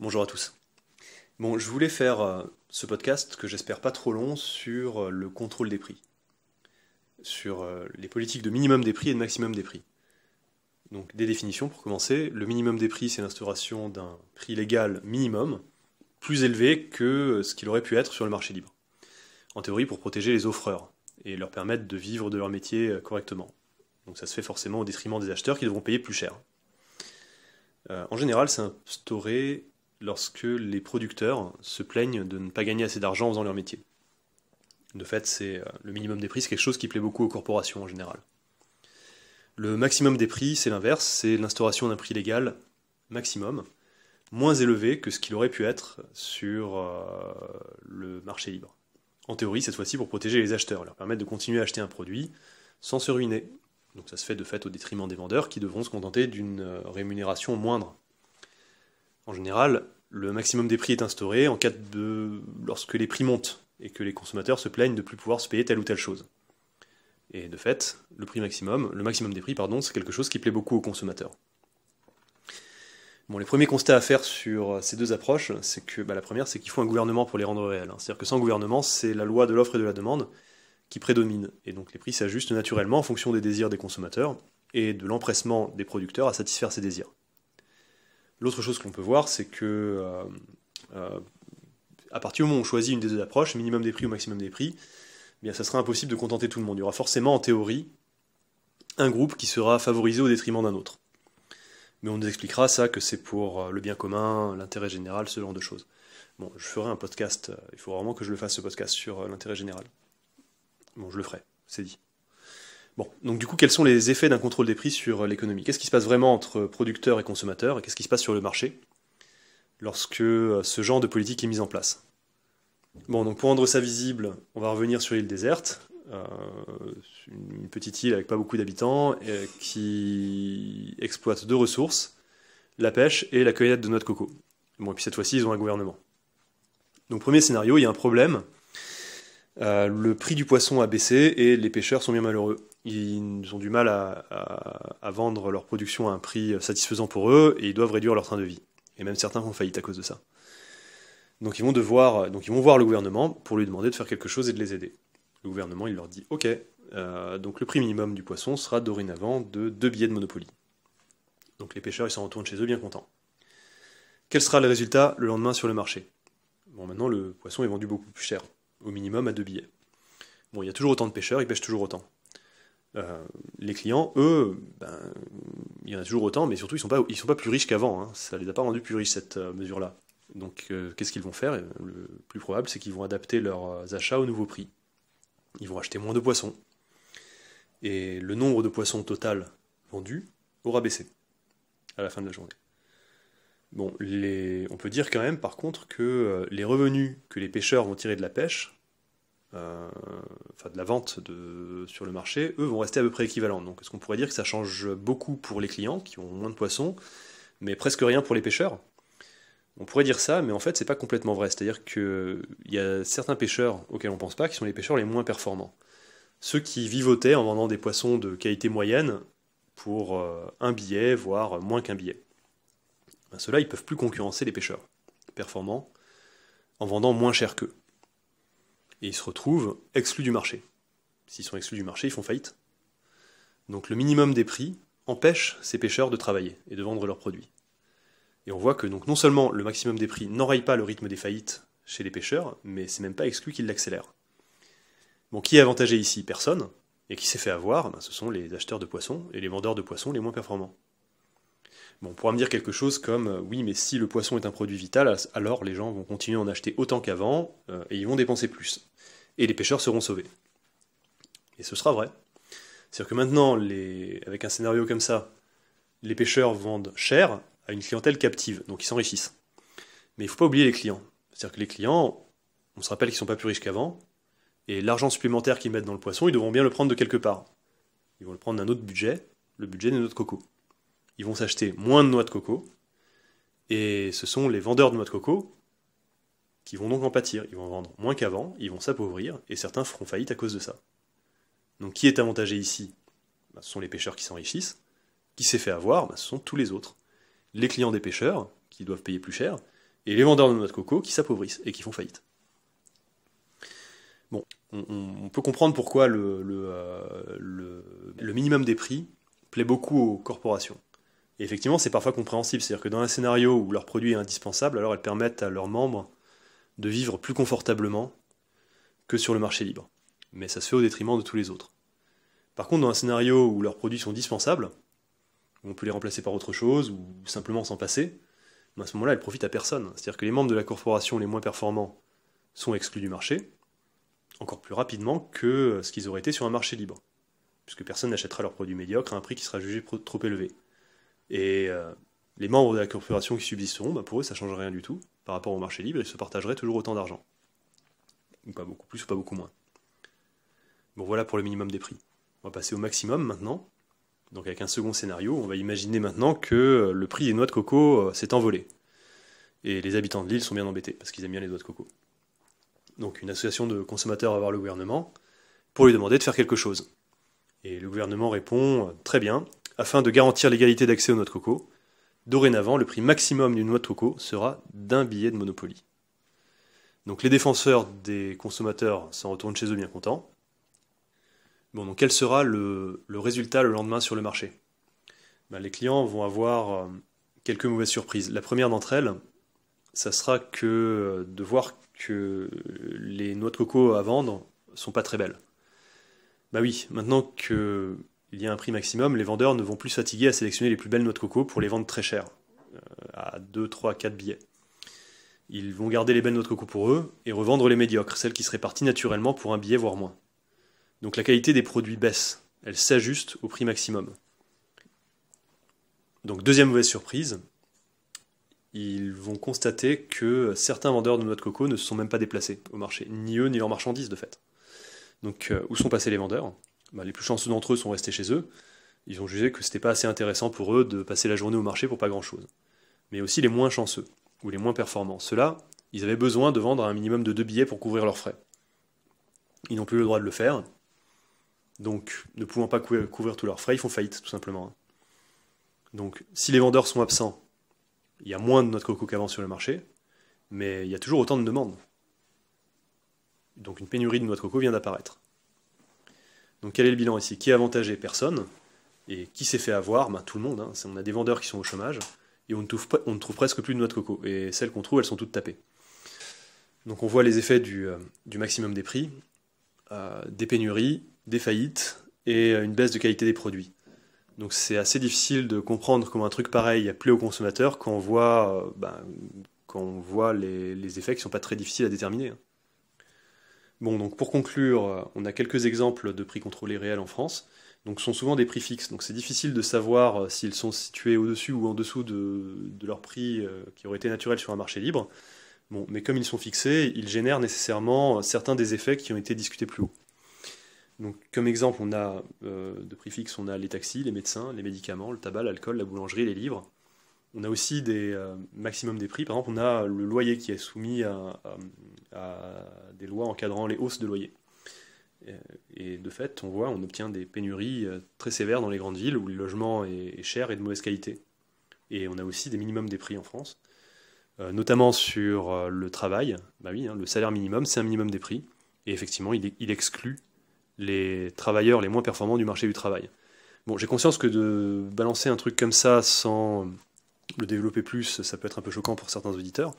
Bonjour à tous. Bon, je voulais faire euh, ce podcast que j'espère pas trop long sur euh, le contrôle des prix, sur euh, les politiques de minimum des prix et de maximum des prix. Donc des définitions pour commencer. Le minimum des prix, c'est l'instauration d'un prix légal minimum plus élevé que ce qu'il aurait pu être sur le marché libre. En théorie, pour protéger les offreurs et leur permettre de vivre de leur métier correctement. Donc ça se fait forcément au détriment des acheteurs qui devront payer plus cher. en général, c'est instauré lorsque les producteurs se plaignent de ne pas gagner assez d'argent en faisant leur métier. De fait, c'est euh, le minimum des prix, c'est quelque chose qui plaît beaucoup aux corporations en général. Le maximum des prix, c'est l'inverse, c'est l'instauration d'un prix légal maximum, moins élevé que ce qu'il aurait pu être sur euh, le marché libre. En théorie, cette fois-ci pour protéger les acheteurs, leur permettre de continuer à acheter un produit sans se ruiner. Donc ça se fait de fait au détriment des vendeurs qui devront se contenter d'une euh, rémunération moindre. En général, le maximum des prix est instauré en cas de lorsque les prix montent et que les consommateurs se plaignent de ne plus pouvoir se payer telle ou telle chose. Et de fait, le prix maximum, le maximum des prix, pardon, c'est quelque chose qui plaît beaucoup aux consommateurs. Bon, les premiers constats à faire sur ces deux approches, c'est que bah, la première, c'est qu'il faut un gouvernement pour les rendre réels. Hein. C'est-à-dire que sans gouvernement, c'est la loi de l'offre et de la demande qui prédomine. Et donc les prix s'ajustent naturellement en fonction des désirs des consommateurs et de l'empressement des producteurs à satisfaire ces désirs. L'autre chose qu'on peut voir, c'est que euh, euh, à partir du moment où on choisit une des deux approches, minimum des prix ou maximum des prix, eh bien ça sera impossible de contenter tout le monde. Il y aura forcément en théorie un groupe qui sera favorisé au détriment d'un autre. Mais on nous expliquera ça que c'est pour euh, le bien commun, l'intérêt général, ce genre de choses. Bon, je ferai un podcast, il faut vraiment que je le fasse ce podcast sur l'intérêt général. Bon, je le ferai, c'est dit. Bon, donc du coup, quels sont les effets d'un contrôle des prix sur euh, l'économie Qu'est-ce qui se passe vraiment entre producteurs et consommateurs Et qu'est-ce qui se passe sur le marché lorsque euh, ce genre de politique est mise en place Bon, donc pour rendre ça visible, on va revenir sur l'île déserte, euh, une petite île avec pas beaucoup d'habitants, qui exploite deux ressources, la pêche et la cueillette de noix de coco. Bon, et puis cette fois-ci, ils ont un gouvernement. Donc premier scénario, il y a un problème, euh, le prix du poisson a baissé et les pêcheurs sont bien malheureux. Ils ont du mal à, vendre leur production à un prix satisfaisant pour eux et ils doivent réduire leur train de vie. Et même certains font faillite à cause de ça. Donc ils vont devoir, voir le gouvernement pour lui demander de faire quelque chose et de les aider. Le gouvernement, il leur dit OK. Euh, donc le prix minimum du poisson sera dorénavant de deux billets de Monopoly. Donc les pêcheurs, ils s'en retournent chez eux bien contents. Quel sera le résultat le lendemain sur le marché Bon, maintenant le poisson est vendu beaucoup plus cher au minimum à deux billets. Bon, il y a toujours autant de pêcheurs, ils pêchent toujours autant. Euh, les clients, eux, ben, il y en a toujours autant, mais surtout, ils ne sont, pas, ils sont pas plus riches qu'avant. Hein. Ça ne les a pas rendus plus riches, cette euh, mesure-là. Donc, euh, qu'est-ce qu'ils vont faire Le plus probable, c'est qu'ils vont adapter leurs achats au nouveau prix. Ils vont acheter moins de poissons. Et le nombre de poissons total vendus aura baissé à la fin de la journée. Bon, les... on peut dire quand même par contre que euh, les revenus que les pêcheurs vont tirer de la pêche, euh, enfin de la vente sur le marché, eux vont rester à peu près équivalents. Donc est-ce qu'on pourrait dire que ça change beaucoup pour les clients qui ont moins de poissons, mais presque rien pour les pêcheurs on pourrait dire ça, mais en fait, c'est pas complètement vrai. C'est-à-dire qu'il y a certains pêcheurs auxquels on pense pas qui sont les pêcheurs les moins performants. Ceux qui vivotaient en vendant des poissons de qualité moyenne pour euh, un billet, voire moins qu'un billet. Ben, ceux-là, ils ne peuvent plus concurrencer les pêcheurs performants en vendant moins cher qu'eux. Et ils se retrouvent exclus du marché. S'ils sont exclus du marché, ils font faillite. Donc le minimum des prix empêche ces pêcheurs de travailler et de vendre leurs produits. Et on voit que donc non seulement le maximum des prix n'enraye pas le rythme des faillites chez les pêcheurs, mais c'est même pas exclu qu'ils l'accélèrent. Bon, qui est avantagé ici Personne. Et qui s'est fait avoir ben, Ce sont les acheteurs de poissons et les vendeurs de poissons les moins performants on pourra me dire quelque chose comme euh, oui, mais si le poisson est un produit vital, alors les gens vont continuer à en acheter autant qu'avant euh, et ils vont dépenser plus. Et les pêcheurs seront sauvés. Et ce sera vrai. C'est-à-dire que maintenant, avec un scénario comme ça, les pêcheurs vendent cher à une clientèle captive, donc ils s'enrichissent. Mais il ne faut pas oublier les clients. C'est-à-dire que les clients, on se rappelle qu'ils ne sont pas plus riches qu'avant, et l'argent supplémentaire qu'ils mettent dans le poisson, ils devront bien le prendre de quelque part. Ils vont le prendre d'un autre budget, le budget de notre coco ils vont s'acheter moins de noix de coco, et ce sont les vendeurs de noix de coco qui vont donc en pâtir. Ils vont vendre moins qu'avant, ils vont s'appauvrir, et certains feront faillite à cause de ça. Donc qui est avantagé ici bah, Ce sont les pêcheurs qui s'enrichissent. Qui s'est fait avoir bah, Ce sont tous les autres. Les clients des pêcheurs, qui doivent payer plus cher, et les vendeurs de noix de coco qui s'appauvrissent et qui font faillite. Bon, on, peut comprendre pourquoi euh, le minimum des prix plaît beaucoup aux corporations effectivement, c'est parfois compréhensible. C'est-à-dire que dans un scénario où leur produit est indispensable, alors elles permettent à leurs membres de vivre plus confortablement que sur le marché libre. Mais ça se fait au détriment de tous les autres. Par contre, dans un scénario où leurs produits sont dispensables, où on peut les remplacer par autre chose, ou simplement s'en passer, ben, à ce moment-là, elles profitent à personne. C'est-à-dire que les membres de la corporation les moins performants sont exclus du marché, encore plus rapidement que ce qu'ils auraient été sur un marché libre, puisque personne n'achètera leurs produits médiocres à un prix qui sera jugé trop élevé. Et euh, les membres de la corporation qui subissent bah, pour eux, ça ne change rien du tout par rapport au marché libre, ils se partageraient toujours autant d'argent. ou Pas beaucoup plus ou pas beaucoup moins. Bon, voilà pour le minimum des prix. On va passer au maximum maintenant. Donc avec un second scénario, on va imaginer maintenant que euh, le prix des noix de coco euh, s'est envolé. Et les habitants de l'île sont bien embêtés, parce qu'ils aiment bien les noix de coco. Donc une association de consommateurs va voir le gouvernement pour lui demander de faire quelque chose. Et le gouvernement répond Très bien, afin de garantir l'égalité d'accès aux noix de coco. Dorénavant, le prix maximum d'une noix de coco sera d'un billet de Monopoly. Donc les défenseurs des consommateurs s'en retournent chez eux bien contents. Bon, donc quel sera le, résultat le lendemain sur le marché ben, Les clients vont avoir euh, quelques mauvaises surprises. La première d'entre elles, ça sera que euh, de voir que les noix de coco à vendre sont pas très belles. Bah oui, maintenant que il y a un prix maximum, les vendeurs ne vont plus fatiguer à sélectionner les plus belles noix de coco pour les vendre très chères, euh, à 2, 3, 4 billets. Ils vont garder les belles noix de coco pour eux et revendre les médiocres, celles qui seraient parties naturellement pour un billet voire moins. Donc la qualité des produits baisse, elle s'ajuste au prix maximum. Donc deuxième mauvaise surprise, ils vont constater que certains vendeurs de noix de coco ne se sont même pas déplacés au marché, ni eux ni leurs marchandises de fait. Donc euh, où sont passés les vendeurs bah, les plus chanceux d'entre eux sont restés chez eux. Ils ont jugé que c'était pas assez intéressant pour eux de passer la journée au marché pour pas grand chose. Mais aussi les moins chanceux, ou les moins performants. Ceux-là, ils avaient besoin de vendre un minimum de deux billets pour couvrir leurs frais. Ils n'ont plus le droit de le faire. Donc, ne pouvant pas couvrir tous leurs frais, ils font faillite, tout simplement. Donc, si les vendeurs sont absents, il y a moins de notre coco qu'avant sur le marché, mais il y a toujours autant de demandes. Donc une pénurie de noix de coco vient d'apparaître. Donc quel est le bilan ici Qui est avantagé Personne. Et qui s'est fait avoir ben, Tout le monde. Hein. On a des vendeurs qui sont au chômage et on ne, trouve, presque plus de noix de coco. Et celles qu'on trouve, elles sont toutes tapées. Donc on voit les effets du, euh, maximum des prix, euh, des pénuries, des faillites et euh, une baisse de qualité des produits. Donc c'est assez difficile de comprendre comment un truc pareil a plu aux consommateurs ben, quand on voit, les, les effets qui ne sont pas très difficiles à déterminer. Hein. Bon, donc pour conclure, euh, on a quelques exemples de prix contrôlés réels en France. Donc ce sont souvent des prix fixes, donc c'est difficile de savoir euh, s'ils sont situés au-dessus ou en dessous de, de leur prix euh, qui aurait été naturel sur un marché libre. Bon, mais comme ils sont fixés, ils génèrent nécessairement certains des effets qui ont été discutés plus haut. Donc, comme exemple, on a de prix fixes on a les taxis, les médecins, les médicaments, le tabac, l'alcool, la boulangerie, les livres. On a aussi des euh, maximums des prix. Par exemple, on a le loyer qui est soumis à, des lois encadrant les hausses de loyer. Et, de fait, on voit, on obtient des pénuries euh, très sévères dans les grandes villes où le logement est, cher et de mauvaise qualité. Et on a aussi des minimums des prix en France, euh, notamment sur le travail. Bah oui, hein, le salaire minimum, c'est un minimum des prix. Et effectivement, il, il exclut les travailleurs les moins performants du marché du travail. Bon, j'ai conscience que de balancer un truc comme ça sans le développer plus, ça peut être un peu choquant pour certains auditeurs.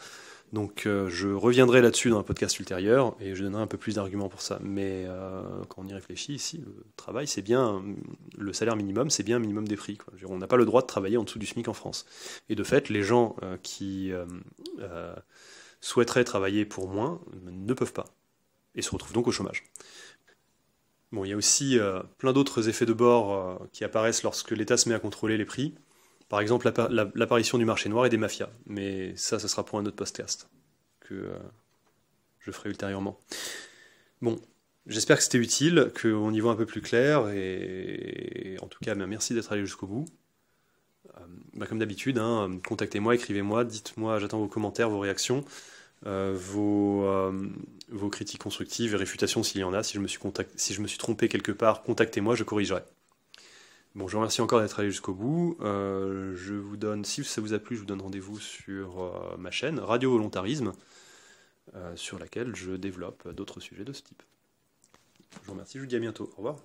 Donc euh, je reviendrai là-dessus dans un podcast ultérieur et je donnerai un peu plus d'arguments pour ça. Mais euh, quand on y réfléchit ici, le travail, c'est bien le salaire minimum, c'est bien un minimum des prix. On n'a pas le droit de travailler en dessous du SMIC en France. Et de fait, les gens euh, qui souhaiteraient travailler pour moins ne peuvent pas et se retrouvent donc au chômage. Bon, il y a aussi plein d'autres effets de bord qui apparaissent lorsque l'État se met à contrôler les prix. Par exemple, l'apparition du marché noir et des mafias. Mais ça, ça sera pour un autre podcast que euh, je ferai ultérieurement. Bon, j'espère que c'était utile, qu'on y voit un peu plus clair. Et, en tout cas, ben, merci d'être allé jusqu'au bout. Euh, ben, comme d'habitude, hein, contactez-moi, écrivez-moi, dites-moi, j'attends vos commentaires, vos réactions. Euh, vos, critiques constructives et réfutations s'il y en a. si je me suis trompé quelque part, contactez-moi, je corrigerai. Bon, je vous remercie encore d'être allé jusqu'au bout. Euh, je vous donne, si ça vous a plu, je vous donne rendez-vous sur euh, ma chaîne Radio Volontarisme, euh, sur laquelle je développe d'autres sujets de ce type. Je vous remercie, je vous dis à bientôt. Au revoir.